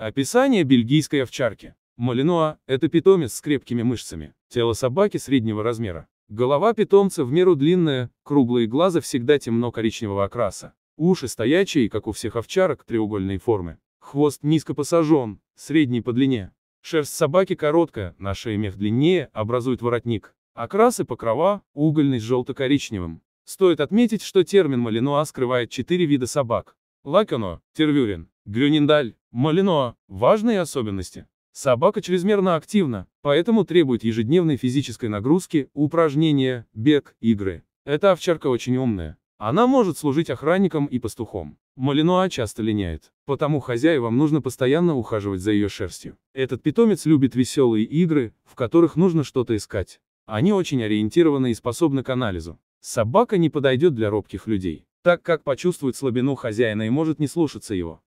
Описание бельгийской овчарки. Малинуа – это питомец с крепкими мышцами, тело собаки среднего размера. Голова питомца в меру длинная, круглые глаза всегда темно-коричневого окраса. Уши стоячие, как у всех овчарок, треугольной формы. Хвост низко посажен, средний по длине. Шерсть собаки короткая, на шее мех длиннее, образует воротник. Окрасы покрова – угольный с желто-коричневым. Стоит отметить, что термин малинуа скрывает четыре вида собак. Лаконо, тервюрин, грюниндаль, Малино. Важные особенности. Собака чрезмерно активна, поэтому требует ежедневной физической нагрузки, упражнения, бег, игры. Эта овчарка очень умная. Она может служить охранником и пастухом. Малинуа часто линяет, потому хозяевам нужно постоянно ухаживать за ее шерстью. Этот питомец любит веселые игры, в которых нужно что-то искать. Они очень ориентированы и способны к анализу. Собака не подойдет для робких людей, так как почувствует слабину хозяина и может не слушаться его.